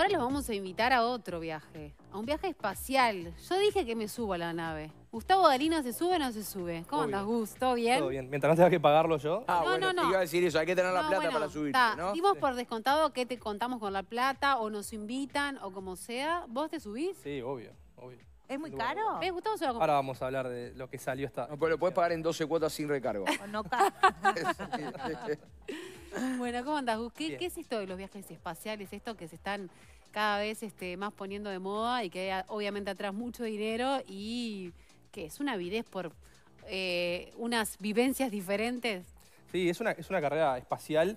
ahora los vamos a invitar a otro viaje, a un viaje espacial. Yo dije que me subo a la nave. Gustavo Dalino, ¿se sube o no se sube? ¿Cómo andas, Gus? ¿Todo bien? Todo bien. Mientras no tengas que pagarlo yo. Ah, no, no, no. Iba a decir eso, hay que tener la plata para subir. Dimos por descontado que te contamos con la plata o nos invitan o como sea. ¿Vos te subís? Sí, obvio, ¿Es muy caro? ¿Ves, eh, Gustavo se Ahora vamos a hablar de lo que salió esta... Pues lo puedes pagar en 12 cuotas sin recargo. No no Bueno, ¿cómo andas? Gus? ¿Qué, es esto de los viajes espaciales? Esto que se están cada vez este, más poniendo de moda y que obviamente atrás mucho dinero y que es una avidez por eh, unas vivencias diferentes. Sí, es una, es una carrera espacial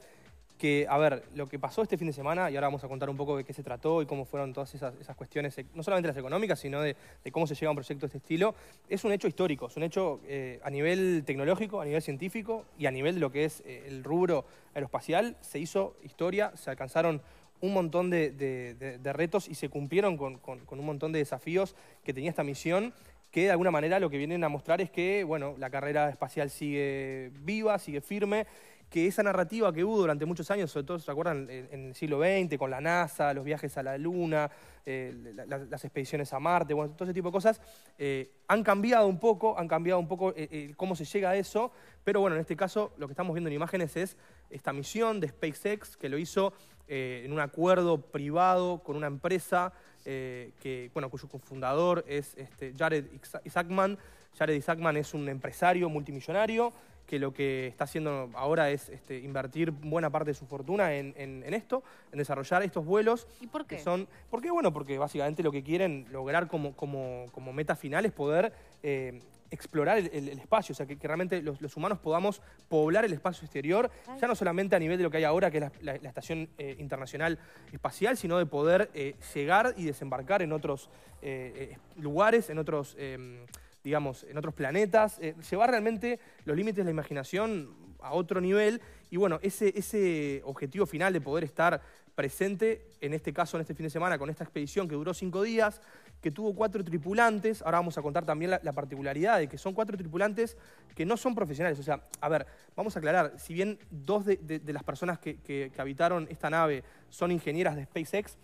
que, a ver, lo que pasó este fin de semana, y ahora vamos a contar un poco de qué se trató y cómo fueron todas esas, cuestiones, no solamente las económicas, sino de, cómo se llega a un proyecto de este estilo, es un hecho histórico, es un hecho eh, a nivel tecnológico, a nivel científico y a nivel de lo que es eh, el rubro aeroespacial, se hizo historia, se alcanzaron un montón de, retos y se cumplieron con, con un montón de desafíos que tenía esta misión que de alguna manera lo que vienen a mostrar es que, bueno, la carrera espacial sigue viva, sigue firme que esa narrativa que hubo durante muchos años, sobre todo, ¿se acuerdan? En el siglo XX, con la NASA, los viajes a la Luna, eh, las expediciones a Marte, bueno, todo ese tipo de cosas, eh, han cambiado un poco, han cambiado un poco eh, cómo se llega a eso, pero bueno, en este caso lo que estamos viendo en imágenes es esta misión de SpaceX que lo hizo en un acuerdo privado con una empresa que, bueno, cuyo fundador es este, Jared Isaacman. Jared Isaacman es un empresario multimillonario que lo que está haciendo ahora es este, invertir buena parte de su fortuna en, esto, en desarrollar estos vuelos. ¿Y por qué? ¿Por qué? Bueno, porque básicamente lo que quieren lograr como, como, meta final es poder eh, explorar el, espacio, o sea, que, realmente los, humanos podamos poblar el espacio exterior, ya no solamente a nivel de lo que hay ahora, que es la, Estación eh, Internacional Espacial, sino de poder eh, llegar y desembarcar en otros lugares, en otros... Em, digamos, en otros planetas, eh, llevar realmente los límites de la imaginación a otro nivel y bueno, ese, ese objetivo final de poder estar presente, en este caso, en este fin de semana, con esta expedición que duró cinco días, que tuvo cuatro tripulantes, ahora vamos a contar también la, particularidad de que son cuatro tripulantes que no son profesionales, o sea, a ver, vamos a aclarar, si bien dos de, las personas que, habitaron esta nave son ingenieras de SpaceX,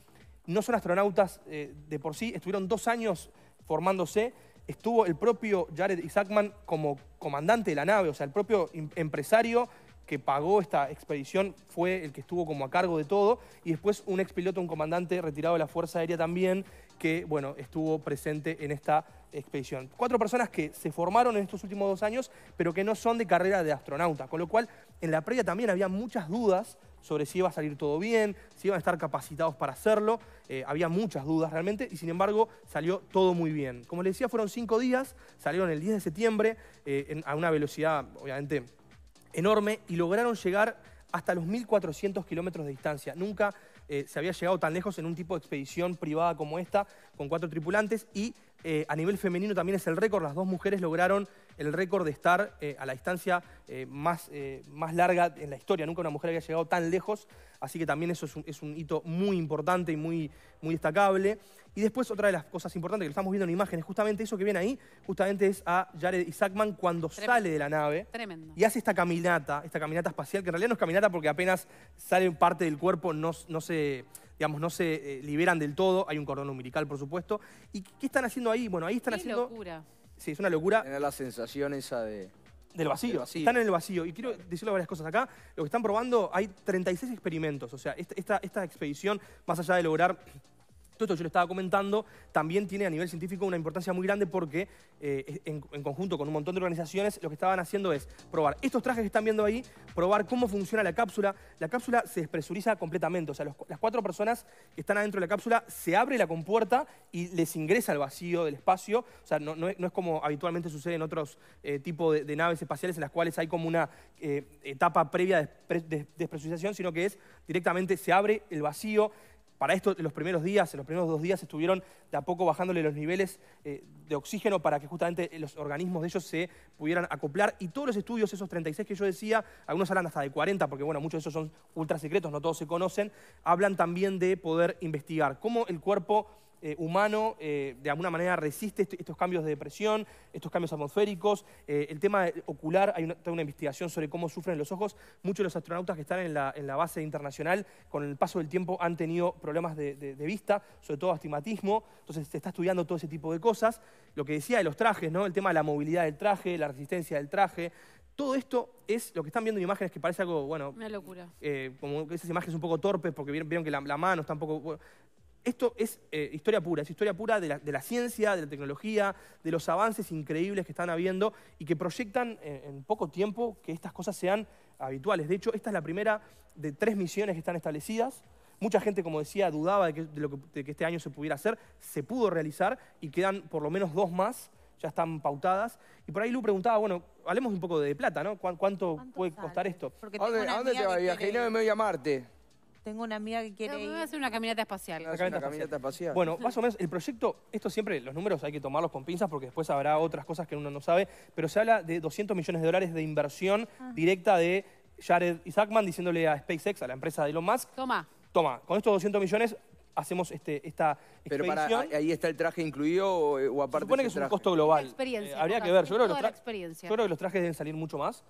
no son astronautas eh, de por sí, estuvieron dos años formándose estuvo el propio Jared Isaacman como comandante de la nave, o sea, el propio em, empresario que pagó esta expedición fue el que estuvo como a cargo de todo, y después un expiloto, un comandante retirado de la Fuerza Aérea también, que, bueno, estuvo presente en esta expedición. Cuatro personas que se formaron en estos últimos dos años, pero que no son de carrera de astronauta, con lo cual en la previa también había muchas dudas sobre si iba a salir todo bien, si iban a estar capacitados para hacerlo. Eh, había muchas dudas realmente y sin embargo salió todo muy bien. Como les decía, fueron cinco días, salieron el 10 de septiembre eh, a una velocidad obviamente enorme y lograron llegar hasta los 1.400 kilómetros de distancia. Nunca eh, se había llegado tan lejos en un tipo de expedición privada como esta, con cuatro tripulantes y eh, a nivel femenino también es el récord. Las dos mujeres lograron el récord de estar eh, a la distancia eh, más, más larga en la historia. Nunca una mujer había llegado tan lejos, así que también eso es un, hito muy importante y muy, muy destacable. Y después otra de las cosas importantes que lo estamos viendo en imágenes, justamente eso que viene ahí, justamente es a Jared Isaacman cuando sale de la nave y hace esta caminata, esta caminata espacial, que en realidad no es caminata porque apenas sale parte del cuerpo, no, no se digamos, no se eh, liberan del todo, hay un cordón umbilical, por supuesto. ¿Y qué están haciendo ahí? Bueno, ahí están haciendo... locura. Sí, es una locura. Tener la sensación esa de... Del vacío. Están en el vacío. Y quiero decirle varias cosas acá. Lo que están probando, hay 36 experimentos. O sea, esta, esta expedición, más allá de lograr todo esto yo le estaba comentando también tiene a nivel científico una importancia muy grande porque eh, en, conjunto con un montón de organizaciones lo que estaban haciendo es probar estos trajes que están viendo ahí, probar cómo funciona la cápsula. La cápsula se despresuriza completamente, o sea, las cuatro personas que están adentro de la cápsula se abre la compuerta y les ingresa el vacío del espacio, o sea, no, es como habitualmente sucede en otros eh, tipos de, naves espaciales en las cuales hay como una eh, etapa previa de, de, despresurización, sino que es directamente se abre el vacío, para esto, en los primeros días, en los primeros dos días, estuvieron de a poco bajándole los niveles eh, de oxígeno para que justamente los organismos de ellos se pudieran acoplar. Y todos los estudios, esos 36 que yo decía, algunos hablan hasta de 40, porque bueno, muchos de esos son ultra secretos, no todos se conocen, hablan también de poder investigar cómo el cuerpo eh, humano eh, de alguna manera resiste este, estos cambios de presión, estos cambios atmosféricos. Eh, el tema ocular, hay una, investigación sobre cómo sufren los ojos. Muchos de los astronautas que están en la, base internacional, con el paso del tiempo, han tenido problemas de, vista, sobre todo astigmatismo. Entonces se está estudiando todo ese tipo de cosas. Lo que decía de los trajes, ¿no? el tema de la movilidad del traje, la resistencia del traje. Todo esto es lo que están viendo en imágenes que parece algo, bueno... Una locura. como esas imágenes un poco torpes porque vieron, que la, mano está un poco... Esto es eh, historia pura, es historia pura de la, ciencia, de la tecnología, de los avances increíbles que están habiendo y que proyectan en, poco tiempo que estas cosas sean habituales. De hecho, esta es la primera de tres misiones que están establecidas. Mucha gente, como decía, dudaba de que, este año se pudiera hacer, se pudo realizar y quedan por lo menos dos más ya están pautadas. Y por ahí Lu preguntaba, bueno, hablemos un poco de plata, ¿no? ¿Cuánto, puede costar esto? ¿A dónde, ¿A te no me a Marte. Tengo una amiga que quiere ir. Voy a hacer una caminata espacial. Una caminata, espacial. Bueno, más o menos el proyecto, esto siempre, los números hay que tomarlos con pinzas porque después habrá otras cosas que uno no sabe, pero se habla de 200 millones de dólares de inversión ah. directa de Jared Isaacman diciéndole a SpaceX, a la empresa de Elon Musk. Toma. Toma, con estos 200 millones hacemos este, esta Pero para, ahí está el traje incluido o, aparte Se supone que es un costo global. Eh, habría que ver. Yo creo que, los trajes deben salir mucho más.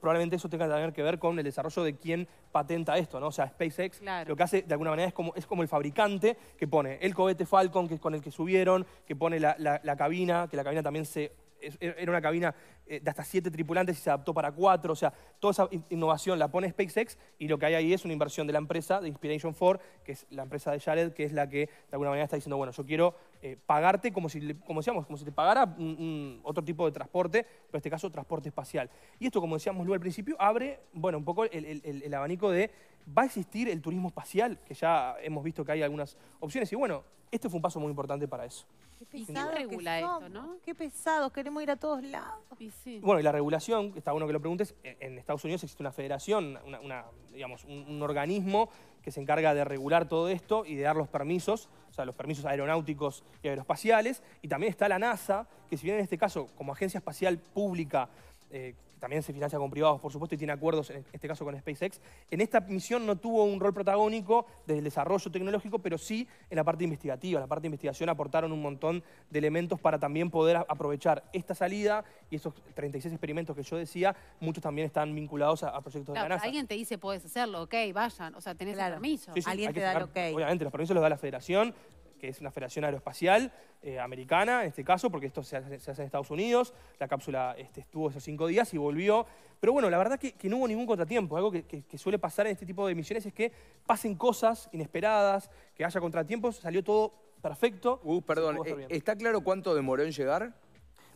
probablemente eso tenga también que ver con el desarrollo de quién patenta esto, ¿no? O sea, SpaceX lo que hace de alguna manera es como, es como el fabricante que pone el cohete Falcon que es con el que subieron, que pone la cabina, que la cabina también se era una cabina eh, de hasta siete tripulantes y se adaptó para cuatro. O sea, toda esa innovación la pone SpaceX y lo que hay ahí es una inversión de la empresa, de Inspiration 4, que es la empresa de Jared, que es la que de alguna manera está diciendo, bueno, yo quiero eh, pagarte como si, como, decíamos, como si te pagara otro tipo de transporte, pero en este caso transporte espacial. Y esto, como decíamos luego al principio, abre bueno, un poco el, abanico de va a existir el turismo espacial, que ya hemos visto que hay algunas opciones. Y bueno, este fue un paso muy importante para eso. Qué pesado esto, Qué pesado, queremos ir a todos lados. Bueno, y la regulación, está bueno que lo preguntes, en Estados Unidos existe una federación, una, digamos, un, organismo que se encarga de regular todo esto y de dar los permisos, o sea, los permisos aeronáuticos y aeroespaciales. Y también está la NASA, que si bien en este caso, como agencia espacial pública, eh, también se financia con privados, por supuesto, y tiene acuerdos, en este caso con SpaceX. En esta misión no tuvo un rol protagónico desde el desarrollo tecnológico, pero sí en la parte investigativa. la parte de investigación aportaron un montón de elementos para también poder aprovechar esta salida y esos 36 experimentos que yo decía, muchos también están vinculados a, proyectos de la Alguien te dice, puedes hacerlo, ok, vayan, o sea, tenés el permiso. Alguien te da el ok. Obviamente, los permisos los da la federación, que es una Federación Aeroespacial eh, Americana, en este caso, porque esto se hace, en Estados Unidos, la cápsula este, estuvo esos cinco días y volvió. Pero bueno, la verdad que, no hubo ningún contratiempo. Algo que, suele pasar en este tipo de misiones es que pasen cosas inesperadas, que haya contratiempos, salió todo perfecto. Uh, perdón, eh, ¿está claro cuánto demoró en llegar?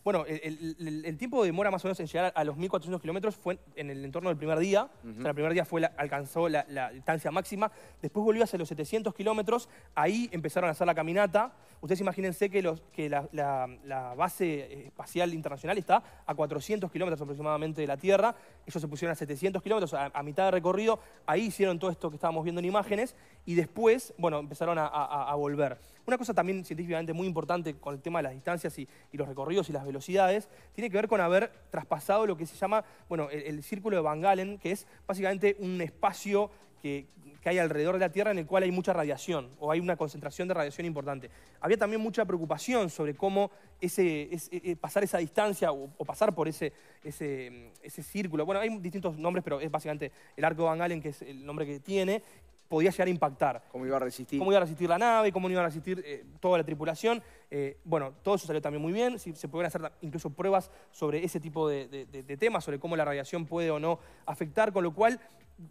Bueno, el, tiempo de demora más o menos en llegar a, los 1.400 kilómetros fue en, el entorno del primer día. el primer día fue alcanzó la, distancia máxima. Después volvió hacia los 700 kilómetros. Ahí empezaron a hacer la caminata. Ustedes imagínense que, la, la base espacial internacional está a 400 kilómetros aproximadamente de la Tierra ellos se pusieron a 700 kilómetros, a, mitad de recorrido, ahí hicieron todo esto que estábamos viendo en imágenes y después, bueno, empezaron a, volver. Una cosa también científicamente muy importante con el tema de las distancias y, los recorridos y las velocidades, tiene que ver con haber traspasado lo que se llama, bueno, el, el círculo de Van Galen, que es básicamente un espacio que hay alrededor de la Tierra en el cual hay mucha radiación o hay una concentración de radiación importante. Había también mucha preocupación sobre cómo ese, eh, pasar esa distancia o, pasar por ese, mm, ese, círculo, bueno, hay distintos nombres, pero es básicamente el arco Van Allen, que es el nombre que tiene, podía llegar a impactar. ¿Cómo iba a resistir? ¿Cómo iba a resistir la nave? ¿Cómo iba a resistir eh, toda la tripulación? Eh, bueno, todo eso salió también muy bien. se pueden hacer incluso pruebas sobre ese tipo de, de, temas, sobre cómo la radiación puede o no afectar, con lo cual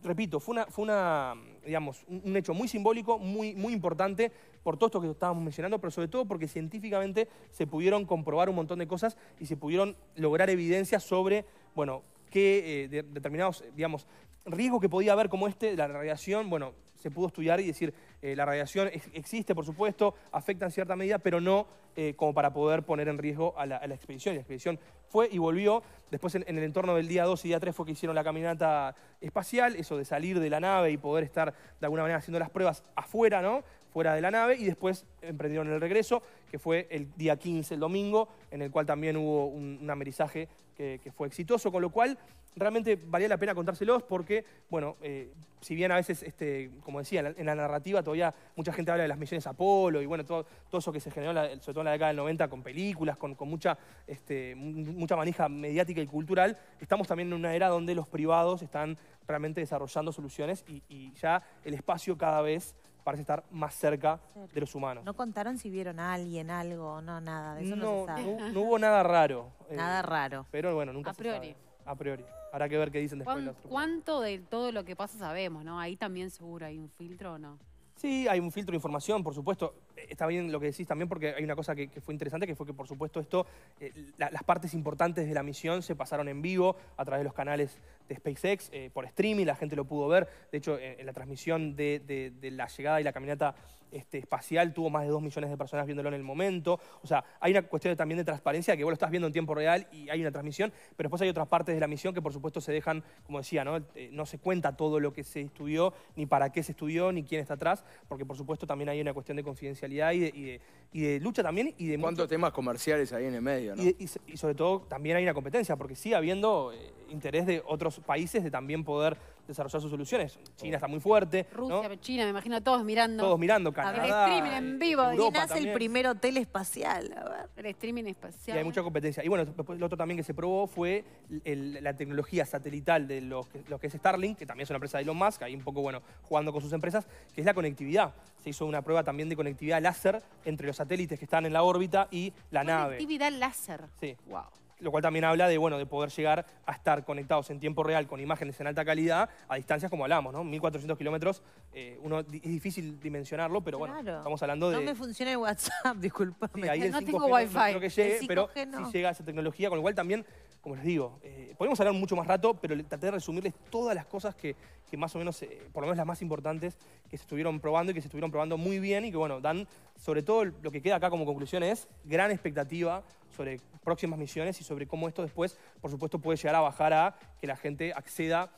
repito, fue, una, fue una, digamos, un hecho muy simbólico, muy, muy importante por todo esto que estábamos mencionando, pero sobre todo porque científicamente se pudieron comprobar un montón de cosas y se pudieron lograr evidencias sobre, bueno, qué eh, determinados, digamos, riesgos que podía haber como este, la radiación, bueno, se pudo estudiar y decir, eh, la radiación existe, por supuesto, afecta en cierta medida, pero no eh, como para poder poner en riesgo a la, expedición. la expedición fue y volvió. Después, en, en el entorno del día 2 y día 3 fue que hicieron la caminata espacial, eso de salir de la nave y poder estar de alguna manera haciendo las pruebas afuera, ¿no? fuera de la nave y después emprendieron el regreso, que fue el día 15, el domingo, en el cual también hubo un, amerizaje que, fue exitoso, con lo cual realmente valía la pena contárselos porque, bueno, eh, si bien a veces, este, como decía, en la, narrativa todavía mucha gente habla de las misiones Apolo y bueno, todo, eso que se generó, sobre todo en la década del 90, con películas, con, mucha, este, mucha manija mediática y cultural, estamos también en una era donde los privados están realmente desarrollando soluciones y ya el espacio cada vez parece estar más cerca de los humanos. ¿No contaron si vieron a alguien, algo? No, nada, de eso no, sabe. no, hubo nada raro. nada eh, raro. Pero bueno, nunca A priori. Se sabe. A priori. Habrá que ver qué dicen después. ¿Cuánto de todo lo que pasa sabemos, no? Ahí también seguro hay un filtro o no. Sí, hay un filtro de información, por supuesto. Está bien lo que decís también porque hay una cosa que, fue interesante, que fue que por supuesto esto, eh, las partes importantes de la misión se pasaron en vivo a través de los canales de SpaceX, eh, por streaming, la gente lo pudo ver. De hecho, en, la transmisión de la llegada y la caminata este, espacial tuvo más de 2 millones de personas viéndolo en el momento. O sea, hay una cuestión también de transparencia, que vos lo estás viendo en tiempo real y hay una transmisión, pero después hay otras partes de la misión que por supuesto se dejan, como decía, no, eh, se cuenta todo lo que se estudió, ni para qué se estudió, ni quién está atrás, porque por supuesto también hay una cuestión de confidencialidad y de, lucha también. y de ¿Cuántos temas comerciales hay en el medio? ¿no? Y, sobre todo también hay una competencia, porque sigue habiendo eh, interés de otros países de también poder desarrollar sus soluciones. China oh. está muy fuerte. Rusia, China, me imagino todos mirando. Todos mirando, Canadá. el streaming en eh, vivo. Europa hace el primer hotel espacial. A ver. El streaming espacial. Y hay mucha competencia. Y bueno, después lo otro también que se probó fue la tecnología satelital de lo que, es Starlink, que también es una empresa de Elon Musk, ahí un poco, bueno, jugando con sus empresas, que es la conectividad. Se hizo una prueba también de conectividad láser entre los satélites que están en la órbita y la nave. Conectividad láser. Sí. Wow lo cual también habla de, bueno, de poder llegar a estar conectados en tiempo real con imágenes en alta calidad a distancias como hablamos, ¿no? 1.400 kilómetros, eh, es difícil dimensionarlo, pero bueno, estamos hablando de... No me funciona el WhatsApp, disculpame. no tengo Wi-Fi. No creo que llegue, pero llega esa tecnología, con lo cual también, como les digo, eh, podemos hablar mucho más rato, pero traté de resumirles todas las cosas que, más o menos, eh, por lo menos las más importantes, que se estuvieron probando y que se estuvieron probando muy bien y que, bueno, dan sobre todo lo que queda acá como conclusión es gran expectativa sobre próximas misiones y sobre cómo esto después, por supuesto, puede llegar a bajar a que la gente acceda.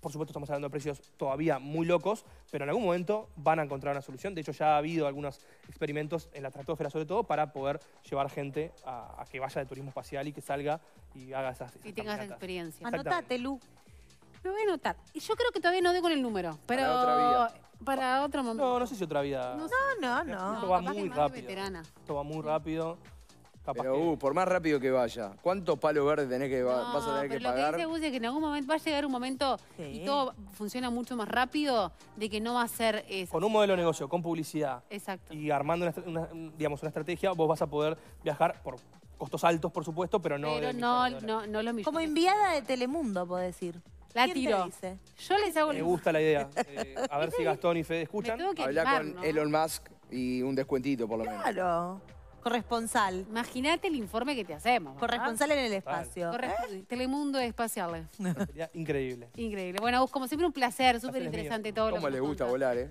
Por supuesto, estamos hablando de precios todavía muy locos, pero en algún momento van a encontrar una solución. De hecho, ya ha habido algunos experimentos en la estratosfera, sobre todo, para poder llevar gente a, que vaya de turismo espacial y que salga y haga esas. y tengas experiencia. Anotate, Lu. Lo voy a anotar. Yo creo que todavía no doy con el número, pero... Para ah, otro momento. No, no sé si otra vida. No, no, no. Esto va muy rápido. Esto va muy rápido. Pero, uh, por más rápido que vaya, ¿cuántos palos verdes tenés que pasar vas a pero lo que dice Gus es que en algún momento va a llegar un momento y todo funciona mucho más rápido de que no va a ser eso. Con un modelo de negocio, con publicidad Exacto. y armando una, digamos, una estrategia, vos vas a poder viajar por costos altos, por supuesto, pero no... no, no, no Como enviada de Telemundo, puedo decir. La tiro. Yo les hago Me gusta la idea. Eh, a ver si Gastón y Fede escuchan. hablar con Elon Musk y un descuentito, por lo menos. Claro. Corresponsal. Imagínate el informe que te hacemos. Corresponsal en el espacio. ¿Eh? Telemundo espacial. increíble. Increíble. Bueno, vos, como siempre, un placer. Súper interesante todo lo ¿Cómo le gusta volar, eh?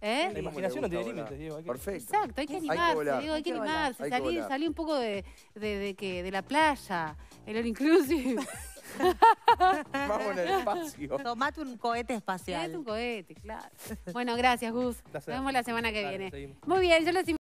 ¿Eh? La imaginación no tiene límites, Diego. Perfecto. Exacto, hay que animarse, hay que animarse, Hay un poco de, de- de de la playa, el all inclusive. Vamos en el espacio. Tomate un cohete espacial. Tomate un cohete, claro. Bueno, gracias, Gus. Nos vemos la semana que viene. Muy bien, yo les